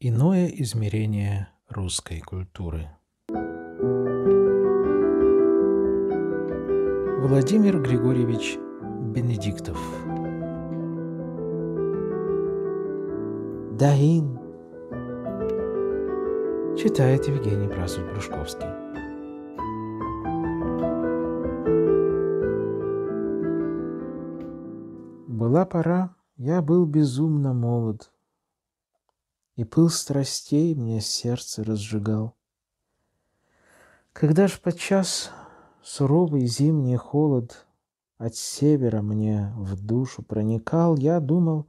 Иное измерение русской культуры. Владимир Григорьевич Бенедиктов. Даин. Читает Евгений Прасов-Брушковский. Была пора, я был безумно молод – и пыл страстей мне сердце разжигал. Когда ж подчас суровый зимний холод от севера мне в душу проникал, я думал,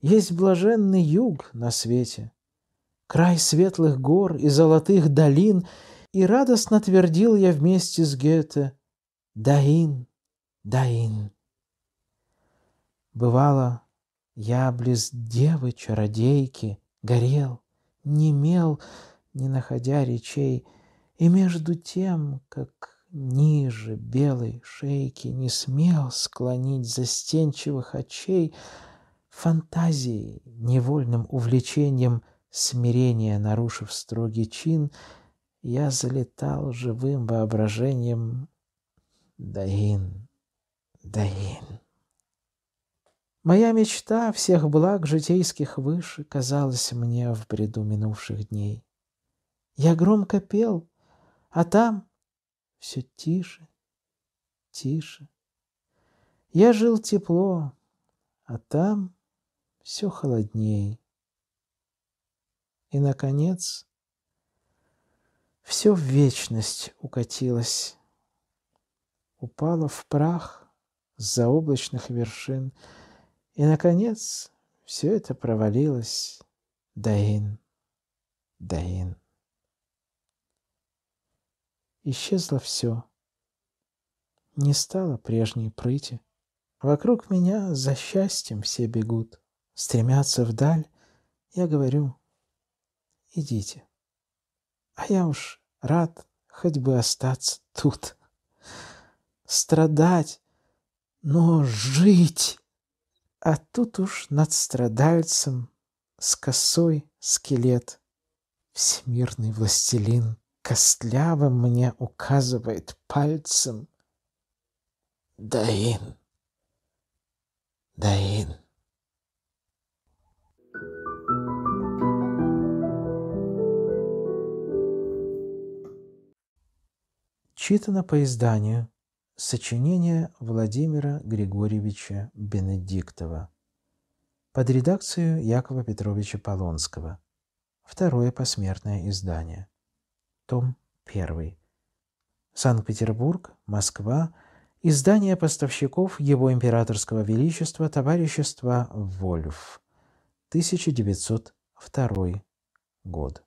есть блаженный юг на свете, край светлых гор и золотых долин, и радостно твердил я вместе с Гете «Даин, Даин». Бывало, я близ девы-чародейки — горел, немел, не находя речей, и между тем, как ниже белой шейки не смел склонить застенчивых очей, фантазией, невольным увлечением смирения нарушив строгий чин, я залетал живым воображением Даин, Даин. Моя мечта всех благ житейских выше казалась мне в бреду минувших дней. Я громко пел, а там все тише, тише. Я жил тепло, а там все холодней. И, наконец, все в вечность укатилось, упало в прах с заоблачных вершин — и, наконец, все это провалилось. Даин, Даин. Исчезло все. Не стало прежней прыти. Вокруг меня за счастьем все бегут. Стремятся вдаль. Я говорю, идите. А я уж рад хоть бы остаться тут. Страдать, но жить. А тут уж над страдальцем с косой скелет. Всемирный властелин костлявым мне указывает пальцем. Даин, Даин. Читано по изданию Сочинение Владимира Григорьевича Бенедиктова под редакцию Якова Петровича Полонского. Второе посмертное издание. Том 1. Санкт-Петербург, Москва. Издание поставщиков Его Императорского Величества Товарищества Вольф. 1902 год.